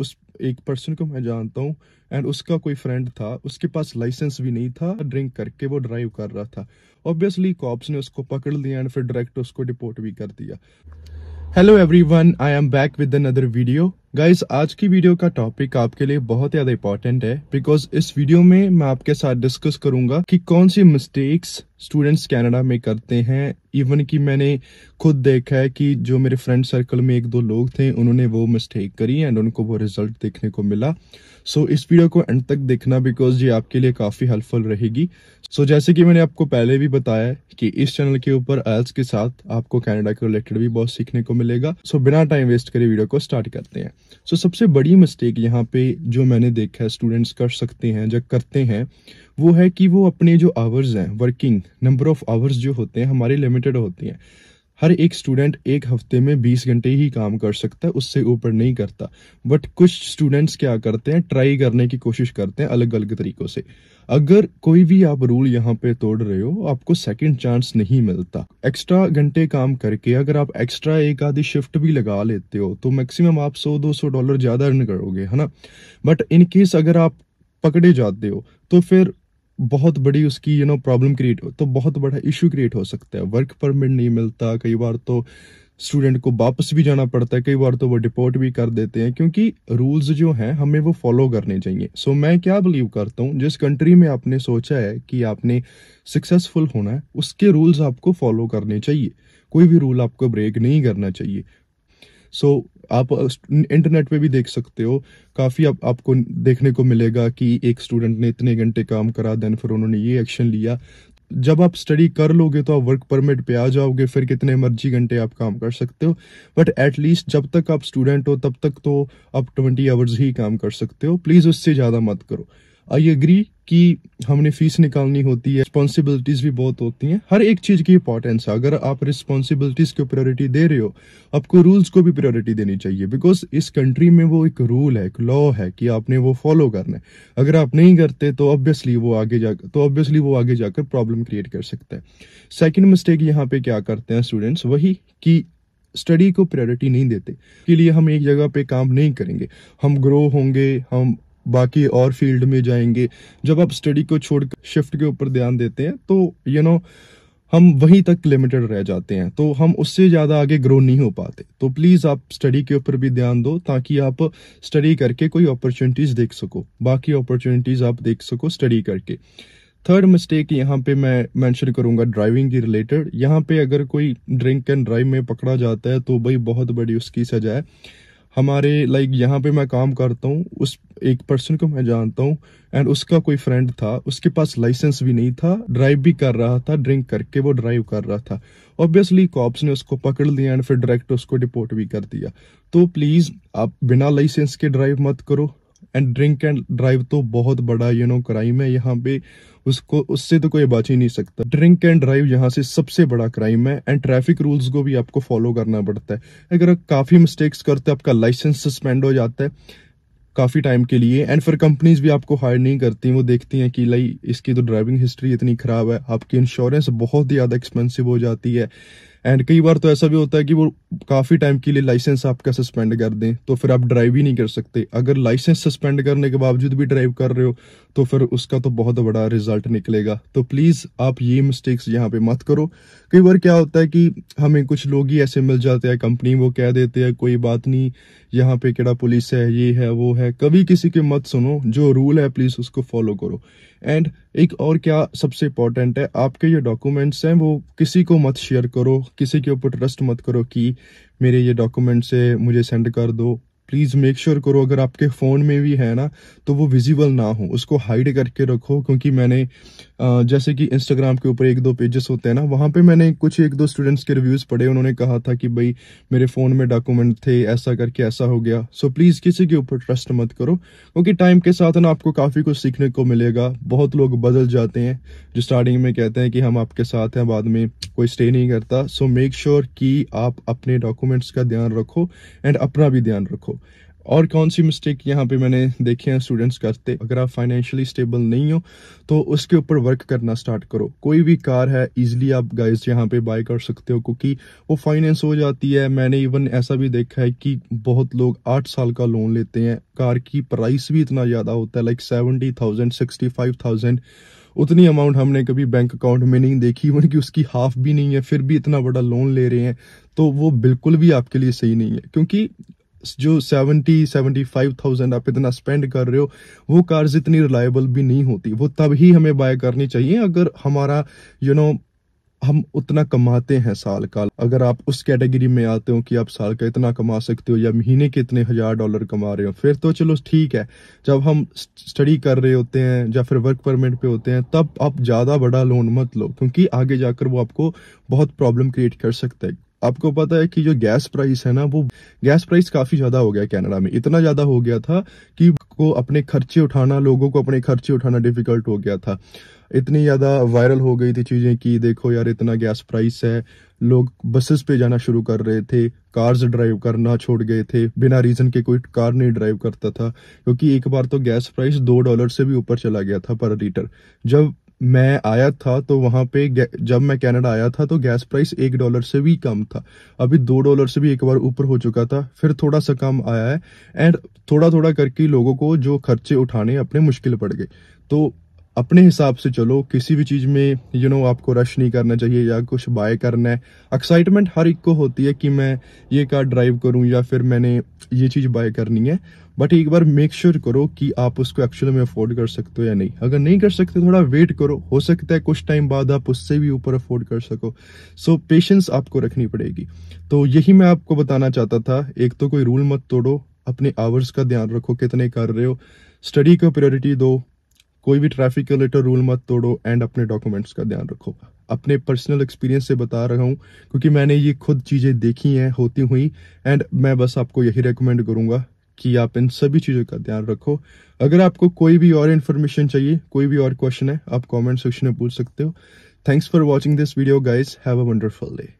उस एक पर्सन को मैं जानता हूँ एंड उसका कोई फ्रेंड था उसके पास लाइसेंस भी नहीं था ड्रिंक करके वो ड्राइव कर रहा था ऑब्वियसली कॉप्स ने उसको पकड़ लिया एंड फिर डायरेक्ट उसको डिपोर्ट भी कर दिया hello everyone I am back with another video guys आज की वीडियो का टॉपिक आपके लिए बहुत ज्यादा इम्पोर्टेंट है बिकॉज इस वीडियो में मैं आपके साथ डिस्कस करूंगा कि कौन सी मिस्टेक्स स्टूडेंट्स कनाडा में करते हैं इवन कि मैंने खुद देखा है कि जो मेरे फ्रेंड सर्कल में एक दो लोग थे उन्होंने वो मिस्टेक करी एंड उनको वो रिजल्ट देखने को मिला सो so, इस वीडियो को एंड तक देखना बिकॉज ये आपके लिए काफ़ी हेल्पफुल रहेगी सो so, जैसे कि मैंने आपको पहले भी बताया कि इस चैनल के ऊपर आयल्स के साथ आपको कैनेडा के रिलेटेड भी बहुत सीखने को मिलेगा सो so, बिना टाइम वेस्ट करे वीडियो को स्टार्ट करते हैं सो so, सबसे बड़ी मिस्टेक यहाँ पे जो मैंने देखा है स्टूडेंट्स कर सकते हैं जब करते हैं वो है कि वो अपने जो आवर्स हैं वर्किंग नंबर ऑफ आवर्स जो होते हैं हमारे लिमिटेड होते हैं हर एक स्टूडेंट एक हफ्ते में 20 घंटे ही काम कर सकता है उससे ऊपर नहीं करता बट कुछ स्टूडेंट्स क्या करते हैं ट्राई करने की कोशिश करते हैं अलग अलग तरीकों से अगर कोई भी आप रूल यहाँ पे तोड़ रहे हो आपको सेकंड चांस नहीं मिलता एक्स्ट्रा घंटे काम करके अगर आप एक्स्ट्रा एक आधी शिफ्ट भी लगा लेते हो तो मैक्सिमम आप सौ दो डॉलर ज़्यादा अर्न करोगे है ना बट इनकेस अगर आप पकड़े जाते हो तो फिर बहुत बड़ी उसकी यू नो प्रॉब्लम क्रिएट तो बहुत बड़ा इशू क्रिएट हो सकता है वर्क परमिट नहीं मिलता कई बार तो स्टूडेंट को वापस भी जाना पड़ता है कई बार तो वो डिपोर्ट भी कर देते हैं क्योंकि रूल्स जो हैं हमें वो फॉलो करने चाहिए सो so, मैं क्या बिलीव करता हूँ जिस कंट्री में आपने सोचा है कि आपने सक्सेसफुल होना है उसके रूल्स आपको फॉलो करने चाहिए कोई भी रूल आपको ब्रेक नहीं करना चाहिए सो so, आप इंटरनेट पे भी देख सकते हो काफ़ी आप, आपको देखने को मिलेगा कि एक स्टूडेंट ने इतने घंटे काम करा देन फिर उन्होंने ये एक्शन लिया जब आप स्टडी कर लोगे तो आप वर्क परमिट पे आ जाओगे फिर कितने मर्जी घंटे आप काम कर सकते हो बट एटलीस्ट जब तक आप स्टूडेंट हो तब तक तो आप ट्वेंटी आवर्स ही काम कर सकते हो प्लीज़ उससे ज़्यादा मत करो आई एग्री कि हमने फीस निकालनी होती है रिस्पॉन्सिबिलिटीज भी बहुत होती हैं हर एक चीज की इंपॉर्टेंस है अगर आप रिस्पॉन्सिबिलिटीज को प्रायोरिटी दे रहे हो आपको रूल्स को भी प्रायोरिटी देनी चाहिए बिकॉज इस कंट्री में वो एक रूल है एक लॉ है कि आपने वो फॉलो करना है अगर आप नहीं करते तो ऑब्वियसली तो वो आगे जाकर तो ऑब्वियसली वो आगे जाकर प्रॉब्लम क्रिएट कर सकता है सेकेंड मिस्टेक यहाँ पे क्या करते हैं स्टूडेंट्स वही कि स्टडी को प्रायोरिटी नहीं देते के लिए हम एक जगह पे काम नहीं करेंगे हम ग्रो होंगे हम बाकी और फील्ड में जाएंगे जब आप स्टडी को छोड़ शिफ्ट के ऊपर ध्यान देते हैं तो यू you नो know, हम वहीं तक लिमिटेड रह जाते हैं तो हम उससे ज़्यादा आगे ग्रो नहीं हो पाते तो प्लीज़ आप स्टडी के ऊपर भी ध्यान दो ताकि आप स्टडी करके कोई अपॉर्चुनिटीज़ देख सको बाकी अपॉर्चुनिटीज़ आप देख सको स्टडी करके थर्ड मिस्टेक यहाँ पे मैं मेंशन करूँगा ड्राइविंग की रिलेटेड यहाँ पे अगर कोई ड्रिंक एंड ड्राइव में पकड़ा जाता है तो भाई बहुत बड़ी उसकी सजा है हमारे लाइक यहाँ पे मैं काम करता हूँ उस एक पर्सन को मैं जानता हूँ एंड उसका कोई फ्रेंड था उसके पास लाइसेंस भी नहीं था ड्राइव भी कर रहा था ड्रिंक करके वो ड्राइव कर रहा था ऑब्वियसली कॉप्स ने उसको पकड़ लिया एंड फिर डायरेक्ट उसको डिपोर्ट भी कर दिया तो प्लीज़ आप बिना लाइसेंस के ड्राइव मत करो एंड ड्रिंक एंड ड्राइव तो बहुत बड़ा यू नो क्राइम है यहाँ पे उसको उससे तो कोई बच ही नहीं सकता ड्रिंक एंड ड्राइव यहाँ से सबसे बड़ा क्राइम है एंड ट्रैफिक रूल्स को भी आपको फॉलो करना पड़ता है अगर आप काफ़ी मिस्टेक्स करते हैं आपका लाइसेंस सस्पेंड हो जाता है काफ़ी टाइम के लिए एंड फिर कंपनीज भी आपको हायर नहीं करती वो देखती हैं कि लाई इसकी तो ड्राइविंग हिस्ट्री इतनी ख़राब है आपकी इंश्योरेंस बहुत ही ज़्यादा एक्सपेंसिव हो जाती है एंड कई बार तो ऐसा भी होता है कि वो काफ़ी टाइम के लिए लाइसेंस आपका सस्पेंड कर दें तो फिर आप ड्राइव ही नहीं कर सकते अगर लाइसेंस सस्पेंड करने के बावजूद भी ड्राइव कर रहे हो तो फिर उसका तो बहुत बड़ा रिजल्ट निकलेगा तो प्लीज़ आप ये मिस्टेक्स यहाँ पे मत करो कई बार क्या होता है कि हमें कुछ लोग ही ऐसे मिल जाते हैं कंपनी वो कह देते हैं कोई बात नहीं यहाँ पे केड़ा पुलिस है ये है वो है कभी किसी के मत सुनो जो रूल है प्लीज़ उसको फॉलो करो एंड एक और क्या सबसे इंपॉर्टेंट है आपके ये डॉक्यूमेंट्स हैं वो किसी को मत शेयर करो किसी के ऊपर ट्रस्ट मत करो कि मेरे ये डॉक्यूमेंट्स है मुझे सेंड कर दो प्लीज़ मेक श्योर करो अगर आपके फ़ोन में भी है ना तो वो विजिबल ना हो उसको हाइड करके रखो क्योंकि मैंने जैसे कि इंस्टाग्राम के ऊपर एक दो पेजेस होते हैं ना वहाँ पे मैंने कुछ एक दो स्टूडेंट्स के रिव्यूज़ पढ़े उन्होंने कहा था कि भाई मेरे फ़ोन में डॉक्यूमेंट थे ऐसा करके ऐसा हो गया सो so, प्लीज़ किसी के ऊपर ट्रस्ट मत करो क्योंकि टाइम के साथ ना आपको काफ़ी कुछ सीखने को मिलेगा बहुत लोग बदल जाते हैं जो स्टार्टिंग में कहते हैं कि हम आपके साथ हैं बाद में कोई स्टे नहीं करता सो मेक श्योर कि आप अपने डॉक्यूमेंट्स का ध्यान रखो एंड अपना भी ध्यान रखो और कौन सी मिस्टेक यहाँ पे मैंने देखे हैं स्टूडेंट्स करते अगर आप फाइनेंशियली स्टेबल नहीं हो तो उसके ऊपर वर्क करना स्टार्ट करो कोई भी कार है इजीली आप गाइस यहाँ पे बाय कर सकते हो क्योंकि वो फाइनेंस हो जाती है मैंने इवन ऐसा भी देखा है कि बहुत लोग आठ साल का लोन लेते हैं कार की प्राइस भी इतना ज़्यादा होता है like seventy thousand sixty five thousand उतनी अमाउंट हमने कभी बैंक अकाउंट में नहीं देखी इवन कि उसकी हाफ भी नहीं है फिर भी इतना बड़ा लोन ले रहे हैं तो वो बिल्कुल भी आपके लिए सही नहीं है क्योंकि जो सेवेंटी सेवेंटी फाइव थाउजेंड आप इतना स्पेंड कर रहे हो वो कार्स इतनी रिलायबल भी नहीं होती वो तब ही हमें बाय करनी चाहिए अगर हमारा यू you नो know, हम उतना कमाते हैं साल का अगर आप उस कैटेगरी में आते हो कि आप साल का इतना कमा सकते हो या महीने के इतने हजार डॉलर कमा रहे हो फिर तो चलो ठीक है जब हम स्टडी कर रहे होते हैं या फिर वर्क परमिट पे होते हैं तब आप ज़्यादा बड़ा लोन मत लो क्योंकि आगे जाकर वो आपको बहुत प्रॉब्लम क्रिएट कर सकता है आपको पता है कि जो गैस प्राइस है ना वो गैस प्राइस काफी ज्यादा हो गया कनाडा में इतना ज्यादा हो गया था कि को अपने खर्चे उठाना लोगों को अपने खर्चे उठाना डिफिकल्ट हो गया था इतनी ज्यादा वायरल हो गई थी चीजें कि देखो यार इतना गैस प्राइस है लोग बसेस पे जाना शुरू कर रहे थे कार्स ड्राइव करना छोड़ गए थे बिना रीजन के कोई कार नहीं ड्राइव करता था क्योंकि एक बार तो गैस प्राइस दो डॉलर से भी ऊपर चला गया था पर लीटर जब मैं आया था तो वहां पे जब मैं कनाडा आया था तो गैस प्राइस एक डॉलर से भी कम था अभी दो डॉलर से भी एक बार ऊपर हो चुका था फिर थोड़ा सा कम आया है एंड थोड़ा थोड़ा करके लोगों को जो खर्चे उठाने अपने मुश्किल पड़ गए तो अपने हिसाब से चलो किसी भी चीज़ में यू you नो know, आपको रश नहीं करना चाहिए या कुछ बाय करना है एक्साइटमेंट हर एक को होती है कि मैं ये कार ड्राइव करूं या फिर मैंने ये चीज़ बाय करनी है बट एक बार मेक श्योर sure करो कि आप उसको एक्चुअली में अफोर्ड कर सकते हो या नहीं अगर नहीं कर सकते थोड़ा वेट करो हो सकता है कुछ टाइम बाद आप उससे भी ऊपर अफोर्ड कर सको सो so, पेशेंस आपको रखनी पड़ेगी तो यही मैं आपको बताना चाहता था एक तो कोई रूल मत तोड़ो अपने आवर्स का ध्यान रखो कितने कर रहे हो स्टडी को प्रायोरिटी दो कोई भी ट्रैफिक के रिलेटेड रूल मत तोड़ो एंड अपने डॉक्यूमेंट्स का ध्यान रखो अपने पर्सनल एक्सपीरियंस से बता रहा हूँ क्योंकि मैंने ये खुद चीज़ें देखी हैं होती हुई एंड मैं बस आपको यही रिकमेंड करूँगा कि आप इन सभी चीज़ों का ध्यान रखो अगर आपको कोई भी और इन्फॉर्मेशन चाहिए कोई भी और क्वेश्चन है आप कमेंट सेक्शन में पूछ सकते हो thanks for watching this video guys have a wonderful day